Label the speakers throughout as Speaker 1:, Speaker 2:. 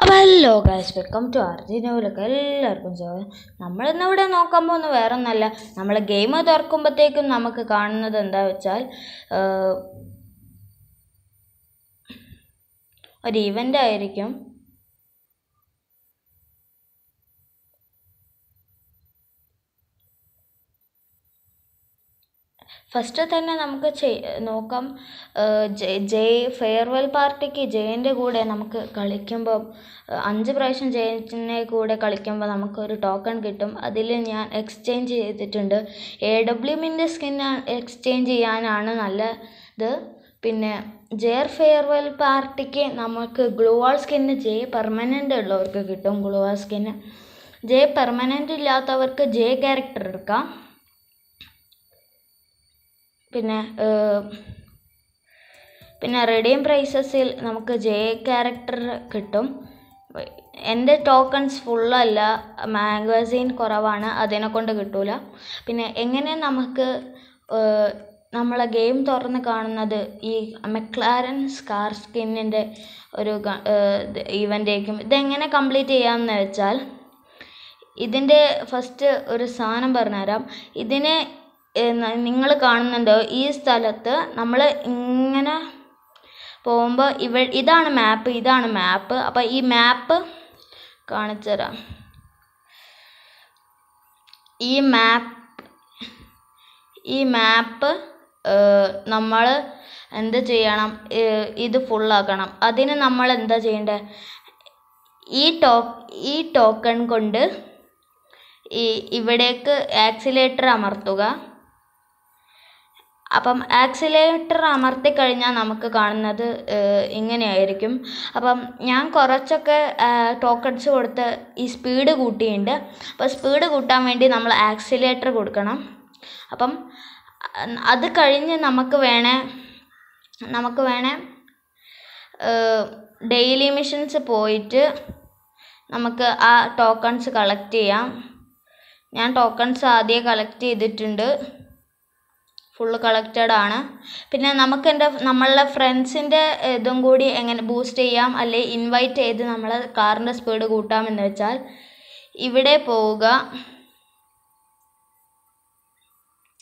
Speaker 1: അപ്പോൾ hello guys welcome to അർജുനൂലൊക്കെ എല്ലാവർക്കും സ്വാഗതം നമ്മളിന്ന് ഇവിടെ നോക്കുമ്പോൾ പോകുന്ന വേറെ ഒന്നല്ല നമ്മൾ ഗെയിം തുറക്കുമ്പോഴത്തേക്കും നമുക്ക് കാണുന്നത് എന്താ വെച്ചാൽ ഒരു ഇവൻ്റ് ആയിരിക്കും ഫസ്റ്റ് തന്നെ നമുക്ക് നോക്കാം ജയ് ഫെയർവെൽ പാർട്ടിക്ക് ജയൻ്റെ കൂടെ നമുക്ക് കളിക്കുമ്പോൾ അഞ്ച് പ്രാവശ്യം ജയൻ്റെ കൂടെ കളിക്കുമ്പോൾ നമുക്കൊരു ടോക്കൺ കിട്ടും അതിൽ ഞാൻ എക്സ്ചേഞ്ച് ചെയ്തിട്ടുണ്ട് എ ഡബ്ല്യുമിൻ്റെ സ്കിൻ എക്സ്ചേഞ്ച് ചെയ്യാനാണ് നല്ലത് പിന്നെ ജെയർ ഫെയർവെൽ പാർട്ടിക്ക് നമുക്ക് ഗ്ലൂവാൾ സ്കിന്ന് ജയ് പെർമനൻ്റ് ഉള്ളവർക്ക് കിട്ടും ഗ്ലൂവാൾ സ്കിന്ന് ജെ പെർമനൻ്റ് ഇല്ലാത്തവർക്ക് ജെ ക്യാരക്ടർ എടുക്കാം പിന്നെ പിന്നെ റിഡീം പ്രൈസസിൽ നമുക്ക് ജെ ക്യാരക്ടർ കിട്ടും എൻ്റെ ടോക്കൺസ് ഫുള്ളല്ല മാഗസീൻ കുറവാണ് അതിനെക്കൊണ്ട് കിട്ടില്ല പിന്നെ എങ്ങനെ നമുക്ക് നമ്മളെ ഗെയിം തുറന്ന് കാണുന്നത് ഈ മെക്ലാരൻ സ്കാർ സ്കിന്നിൻ്റെ ഒരു ഈവൻറ്റേക്കും ഇതെങ്ങനെ കംപ്ലീറ്റ് ചെയ്യാമെന്ന് വെച്ചാൽ ഇതിൻ്റെ ഫസ്റ്റ് ഒരു സാധനം പറഞ്ഞുതരാം ഇതിനെ നിങ്ങൾ കാണുന്നുണ്ടോ ഈ സ്ഥലത്ത് നമ്മൾ ഇങ്ങനെ പോകുമ്പോൾ ഇവ ഇതാണ് മാപ്പ് ഇതാണ് മാപ്പ് അപ്പോൾ ഈ മാപ്പ് കാണിച്ചു തരാം ഈ മാപ്പ് ഈ മാപ്പ് നമ്മൾ എന്ത് ചെയ്യണം ഇത് ഫുള്ളാക്കണം അതിന് നമ്മൾ എന്താ ചെയ്യേണ്ടത് ഈ ടോ ഈ ടോക്കൺ കൊണ്ട് ഈ ഇവിടേക്ക് ആക്സിലേറ്റർ അമർത്തുക അപ്പം ആക്സിലേറ്റർ അമർത്തി കഴിഞ്ഞാൽ നമുക്ക് കാണുന്നത് ഇങ്ങനെയായിരിക്കും അപ്പം ഞാൻ കുറച്ചൊക്കെ ടോക്കൺസ് കൊടുത്ത് ഈ സ്പീഡ് കൂട്ടിയിട്ടുണ്ട് അപ്പോൾ സ്പീഡ് കൂട്ടാൻ വേണ്ടി നമ്മൾ ആക്സിലേറ്റർ കൊടുക്കണം അപ്പം അത് കഴിഞ്ഞ് നമുക്ക് വേണേ നമുക്ക് വേണേ ഡെയിലി മിഷൻസ് പോയിട്ട് നമുക്ക് ആ ടോക്കൺസ് കളക്ട് ചെയ്യാം ഞാൻ ടോക്കൺസ് ആദ്യം കളക്ട് ചെയ്തിട്ടുണ്ട് ഫുള്ള് കളക്റ്റഡ് ആണ് പിന്നെ നമുക്ക് എൻ്റെ നമ്മളുടെ ഫ്രണ്ട്സിൻ്റെ ഇതും കൂടി എങ്ങനെ ബൂസ്റ്റ് ചെയ്യാം അല്ലെ ഇൻവൈറ്റ് ചെയ്ത് നമ്മൾ കാറിൻ്റെ സ്പീഡ് കൂട്ടാമെന്ന് വെച്ചാൽ ഇവിടെ പോവുക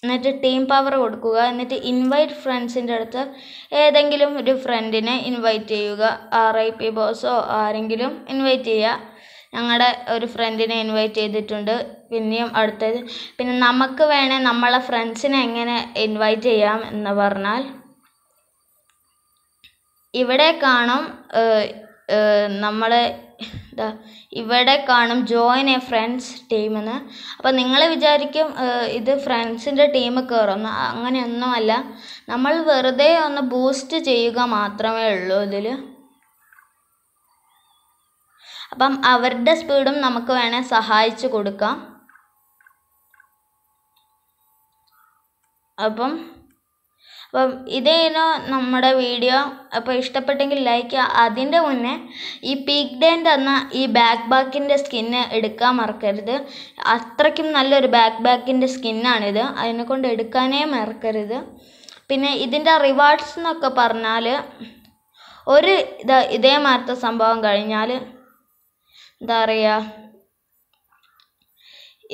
Speaker 1: എന്നിട്ട് ടീം പവർ കൊടുക്കുക എന്നിട്ട് ഇൻവൈറ്റ് ഫ്രണ്ട്സിൻ്റെ അടുത്ത് ഏതെങ്കിലും ഒരു ഫ്രണ്ടിനെ ഇൻവൈറ്റ് ചെയ്യുക ആർ ഐ പി ബോസോ ആരെങ്കിലും ഇൻവൈറ്റ് ചെയ്യുക ഞങ്ങളുടെ ഒരു ഫ്രണ്ടിനെ ഇൻവൈറ്റ് ചെയ്തിട്ടുണ്ട് പിന്നെയും അടുത്തത് പിന്നെ നമുക്ക് വേണേൽ നമ്മളെ ഫ്രണ്ട്സിനെ എങ്ങനെ ഇൻവൈറ്റ് ചെയ്യാം എന്ന് പറഞ്ഞാൽ ഇവിടെ കാണും നമ്മൾ എന്താ ഇവിടെ കാണും ജോയിൻ എ ഫ്രണ്ട്സ് ടീമെന്ന് അപ്പോൾ നിങ്ങൾ വിചാരിക്കും ഇത് ഫ്രണ്ട്സിൻ്റെ ടീം കയറുന്നു അങ്ങനെയൊന്നുമല്ല നമ്മൾ വെറുതെ ഒന്ന് ബൂസ്റ്റ് ചെയ്യുക മാത്രമേ ഉള്ളൂ ഇതിൽ അപ്പം അവരുടെ സ്പീഡും നമുക്ക് വേണേൽ സഹായിച്ചു കൊടുക്കാം അപ്പം അപ്പം ഇതേനു നമ്മുടെ വീഡിയോ അപ്പോൾ ഇഷ്ടപ്പെട്ടെങ്കിൽ ലൈക്ക് അതിൻ്റെ മുന്നേ ഈ പീക്ക് ഡേൻ്റെ തന്ന ഈ ബാക്ക് ബാക്കിൻ്റെ സ്കിന്ന് എടുക്കാൻ മറക്കരുത് അത്രയ്ക്കും നല്ലൊരു ബാക്ക് ബാക്കിൻ്റെ സ്കിന്നാണിത് അതിനെ കൊണ്ട് എടുക്കാനേ മറക്കരുത് പിന്നെ ഇതിൻ്റെ റിവാർഡ്സ് എന്നൊക്കെ പറഞ്ഞാൽ ഒരു ഇത് മാറ്റ സംഭവം കഴിഞ്ഞാൽ എന്താ പറയുക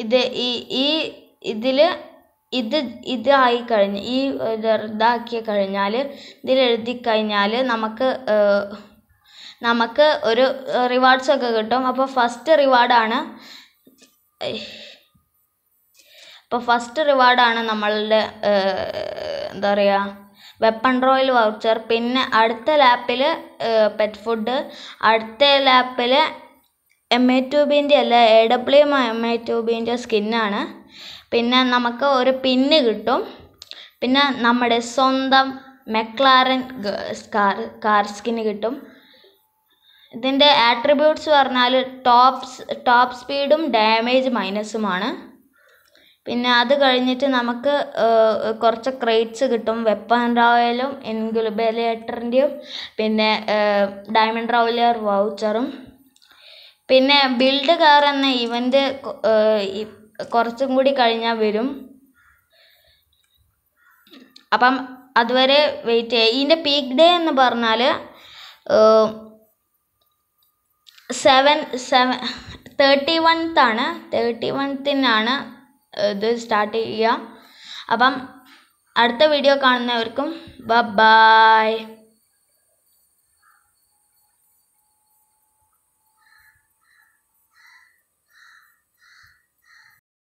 Speaker 1: ഇത് ഈ ഈ ഇതിൽ ഇത് ഇതായി കഴിഞ്ഞ് ഈ ഇതാക്കി കഴിഞ്ഞാൽ ഇതിലെഴുതി കഴിഞ്ഞാൽ നമുക്ക് നമുക്ക് ഒരു റിവാർഡ്സൊക്കെ കിട്ടും അപ്പോൾ ഫസ്റ്റ് റിവാർഡാണ് അപ്പോൾ ഫസ്റ്റ് റിവാർഡാണ് നമ്മളുടെ എന്താ പറയുക വെപ്പൺ റോയൽ വൗച്ചർ പിന്നെ അടുത്ത ലാപ്പിൽ പെറ്റ് ഫുഡ് അടുത്ത ലാപ്പിൽ എം എ ട്യൂബിൻ്റെ അല്ല എ ഡബ്ല്യു എം എ ട്യൂബിൻ്റെ സ്കിന്നാണ് പിന്നെ നമുക്ക് ഒരു പിന്ന് കിട്ടും പിന്നെ നമ്മുടെ സ്വന്തം മെക്ലാറൻ കാർ കാർ സ്കിന്ന് കിട്ടും ഇതിൻ്റെ ആട്രിബ്യൂട്ട്സ് പറഞ്ഞാൽ ടോപ്സ് ടോപ്പ് സ്പീഡും ഡാമേജ് മൈനസുമാണ് പിന്നെ അത് കഴിഞ്ഞിട്ട് നമുക്ക് കുറച്ച് ക്രേറ്റ്സ് കിട്ടും വെപ്പൺ റോയലും ഇൻഗുലുബലേറ്ററിൻ്റെയും പിന്നെ ഡയമണ്ട് റോയലർ വൗച്ചറും പിന്നെ ബിൽഡ് കാർ എന്ന ഇവൻ്റ് കുറച്ചും കൂടി കഴിഞ്ഞാൽ വരും അപ്പം അതുവരെ വെയിറ്റ് ചെയ്യുക ഇതിൻ്റെ പീക്ക് ഡേ എന്ന് പറഞ്ഞാൽ സെവൻ സെവൻ തേർട്ടി വൺത്താണ് തേർട്ടി വൺത്തിനാണ് ഇത് സ്റ്റാർട്ട് ചെയ്യുക അപ്പം അടുത്ത വീഡിയോ കാണുന്നവർക്കും ബ ബായ്